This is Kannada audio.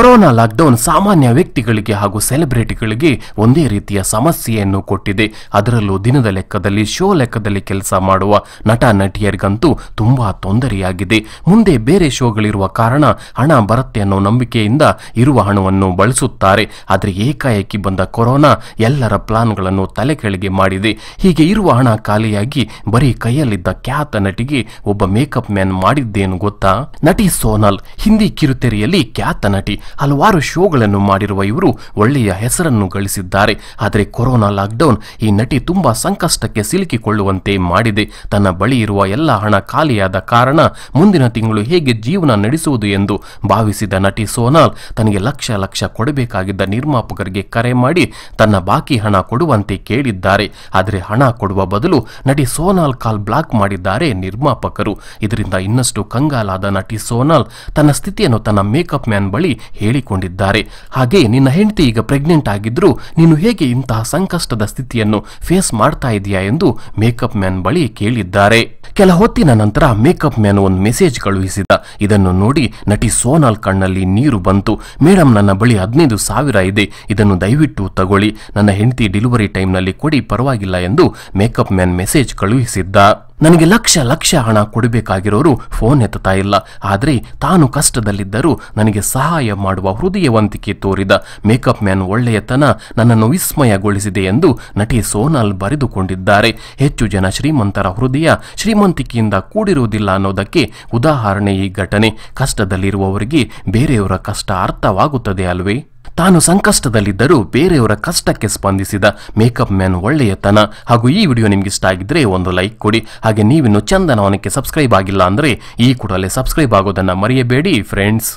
ಕೊರೋನಾ ಲಾಕ್ಡೌನ್ ಸಾಮಾನ್ಯ ವ್ಯಕ್ತಿಗಳಿಗೆ ಹಾಗೂ ಸೆಲೆಬ್ರಿಟಿಗಳಿಗೆ ಒಂದೇ ರೀತಿಯ ಸಮಸ್ಯೆಯನ್ನು ಕೊಟ್ಟಿದೆ ಅದರಲ್ಲೂ ದಿನದ ಲೆಕ್ಕದಲ್ಲಿ ಶೋ ಲೆಕ್ಕದಲ್ಲಿ ಕೆಲಸ ಮಾಡುವ ನಟ ನಟಿಯರಿಗಂತೂ ತುಂಬಾ ತೊಂದರೆಯಾಗಿದೆ ಮುಂದೆ ಬೇರೆ ಶೋಗಳಿರುವ ಕಾರಣ ಹಣ ಬರುತ್ತೆ ಅನ್ನೋ ನಂಬಿಕೆಯಿಂದ ಇರುವ ಹಣವನ್ನು ಬಳಸುತ್ತಾರೆ ಆದರೆ ಏಕಾಏಕಿ ಬಂದ ಕೊರೋನಾ ಎಲ್ಲರ ಪ್ಲಾನ್ಗಳನ್ನು ತಲೆ ಕೆಳಗೆ ಮಾಡಿದೆ ಹೀಗೆ ಇರುವ ಹಣ ಖಾಲಿಯಾಗಿ ಬರೀ ಕೈಯಲ್ಲಿದ್ದ ಖ್ಯಾತ ನಟಿಗೆ ಒಬ್ಬ ಮೇಕಪ್ ಮ್ಯಾನ್ ಮಾಡಿದ್ದೇನು ಗೊತ್ತಾ ನಟಿ ಸೋನಲ್ ಹಿಂದಿ ಕಿರುತೆರೆಯಲ್ಲಿ ಖ್ಯಾತ ನಟಿ ಹಲವಾರು ಶೋಗಳನ್ನು ಮಾಡಿರುವ ಇವರು ಒಳ್ಳೆಯ ಹೆಸರನ್ನು ಗಳಿಸಿದ್ದಾರೆ ಆದರೆ ಕೊರೋನಾ ಲಾಕ್ಡೌನ್ ಈ ನಟಿ ತುಂಬಾ ಸಂಕಷ್ಟಕ್ಕೆ ಸಿಲುಕಿಕೊಳ್ಳುವಂತೆ ಮಾಡಿದೆ ತನ್ನ ಬಳಿ ಇರುವ ಎಲ್ಲ ಹಣ ಖಾಲಿಯಾದ ಕಾರಣ ಮುಂದಿನ ತಿಂಗಳು ಹೇಗೆ ಜೀವನ ನಡೆಸುವುದು ಎಂದು ಭಾವಿಸಿದ ನಟಿ ಸೋನಾಲ್ ತನಗೆ ಲಕ್ಷ ಲಕ್ಷ ಕೊಡಬೇಕಾಗಿದ್ದ ನಿರ್ಮಾಪಕರಿಗೆ ಕರೆ ಮಾಡಿ ತನ್ನ ಬಾಕಿ ಹಣ ಕೊಡುವಂತೆ ಕೇಳಿದ್ದಾರೆ ಆದರೆ ಹಣ ಕೊಡುವ ಬದಲು ನಟಿ ಸೋನಾಲ್ ಕಾಲ್ ಬ್ಲಾಕ್ ಮಾಡಿದ್ದಾರೆ ನಿರ್ಮಾಪಕರು ಇದರಿಂದ ಇನ್ನಷ್ಟು ಕಂಗಾಲಾದ ನಟಿ ಸೋನಾಲ್ ತನ್ನ ಸ್ಥಿತಿಯನ್ನು ತನ್ನ ಮೇಕಪ್ ಮ್ಯಾನ್ ಬಳಿ ಹೇಳಿಕೊಂಡಿದ್ದಾರೆ ಹಾಗೆ ನಿನ್ನ ಹೆಂಡತಿ ಈಗ ಪ್ರೆಗ್ನೆಂಟ್ ಆಗಿದ್ರೂ ನೀನು ಹೇಗೆ ಇಂತಹ ಸಂಕಷ್ಟದ ಸ್ಥಿತಿಯನ್ನು ಫೇಸ್ ಮಾಡ್ತಾ ಇದೆಯಾ ಎಂದು ಮೇಕಪ್ ಮ್ಯಾನ್ ಬಳಿ ಕೇಳಿದ್ದಾರೆ ಕೆಲ ಹೊತ್ತಿನ ನಂತರ ಮೇಕಪ್ ಮ್ಯಾನ್ ಒಂದು ಮೆಸೇಜ್ ಕಳುಹಿಸಿದ ಇದನ್ನು ನೋಡಿ ನಟಿ ಸೋನಾಲ್ ಕಣ್ಣಲ್ಲಿ ನೀರು ಬಂತು ಮೇಡಮ್ ನನ್ನ ಬಳಿ ಹದಿನೈದು ಸಾವಿರ ಇದೆ ಇದನ್ನು ದಯವಿಟ್ಟು ತಗೊಳ್ಳಿ ನನ್ನ ಹೆಂಡತಿ ಡೆಲಿವರಿ ಟೈಮ್ನಲ್ಲಿ ಕೊಡಿ ಪರವಾಗಿಲ್ಲ ಎಂದು ಮೇಕಪ್ ಮ್ಯಾನ್ ಮೆಸೇಜ್ ಕಳುಹಿಸಿದ್ದ ನನಗೆ ಲಕ್ಷ ಲಕ್ಷ ಹಣ ಕೊಡಬೇಕಾಗಿರೋರು ಫೋನ್ ಎತ್ತುತ್ತಾ ಇಲ್ಲ ಆದರೆ ತಾನು ಕಷ್ಟದಲ್ಲಿದ್ದರೂ ನನಗೆ ಸಹಾಯ ಮಾಡುವ ಹೃದಯವಂತಿಕೆ ತೋರಿದ ಮೇಕಪ್ ಮ್ಯಾನ್ ಒಳ್ಳೆಯತನ ನನ್ನನ್ನು ವಿಸ್ಮಯಗೊಳಿಸಿದೆ ಎಂದು ನಟಿ ಸೋನಾಲ್ ಬರೆದುಕೊಂಡಿದ್ದಾರೆ ಹೆಚ್ಚು ಜನ ಶ್ರೀಮಂತರ ಹೃದಯ ಶ್ರೀಮಂತಿಕೆಯಿಂದ ಕೂಡಿರುವುದಿಲ್ಲ ಅನ್ನೋದಕ್ಕೆ ಉದಾಹರಣೆ ಈ ಘಟನೆ ಕಷ್ಟದಲ್ಲಿರುವವರಿಗೆ ಬೇರೆಯವರ ಕಷ್ಟ ಅರ್ಥವಾಗುತ್ತದೆ ಅಲ್ವೇ ತಾನು ಸಂಕಷ್ಟದಲ್ಲಿದ್ದರೂ ಬೇರೆಯವರ ಕಷ್ಟಕ್ಕೆ ಸ್ಪಂದಿಸಿದ ಮೇಕಪ್ ಮ್ಯಾನ್ ಒಳ್ಳೆಯತನ ಹಾಗೂ ಈ ವಿಡಿಯೋ ನಿಮ್ಗೆ ಇಷ್ಟ ಆಗಿದ್ರೆ ಒಂದು ಲೈಕ್ ಕೊಡಿ ಹಾಗೆ ನೀವಿನ್ನು ಚಂದನವನಕ್ಕೆ ಸಬ್ಸ್ಕ್ರೈಬ್ ಆಗಿಲ್ಲ ಅಂದರೆ ಈ ಕೂಡಲೇ ಸಬ್ಸ್ಕ್ರೈಬ್ ಆಗೋದನ್ನು ಮರೆಯಬೇಡಿ ಫ್ರೆಂಡ್ಸ್